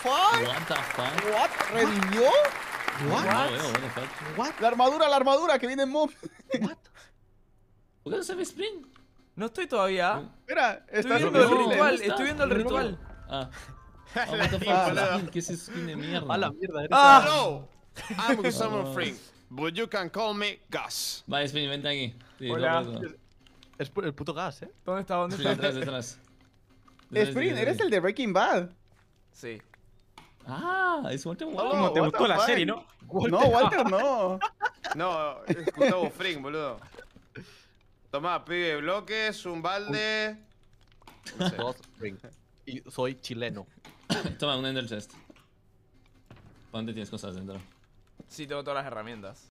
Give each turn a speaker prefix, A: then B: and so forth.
A: What the fuck? What? ¿Redimió? What? What? La armadura, la armadura que viene en mob. What? ¿Por qué no se ve sprint? No estoy todavía. Espera, estoy viendo el ritual, estoy viendo el ritual.
B: Ah. ¿Qué es skin de mierda? A ah, la mierda. Ah, no. I'm Summer ah. freak.
C: but you can call me Gas. Vale, Spring, vente aquí. Hola. Es el puto Gas, ¿eh? ¿Dónde
D: está? ¿Dónde está? Detrás, detrás. Spring, eres el de Breaking Bad.
C: Sí.
E: Ah, es Walter White. Oh, ¿Cómo te gustó la serie, no? No, Walter no. no, es Gustavo Fring, boludo. Toma, pibe, bloques, un balde.
B: No sé. Y soy chileno. Toma, un ender chest. dónde tienes cosas dentro?
C: Sí, tengo todas las herramientas.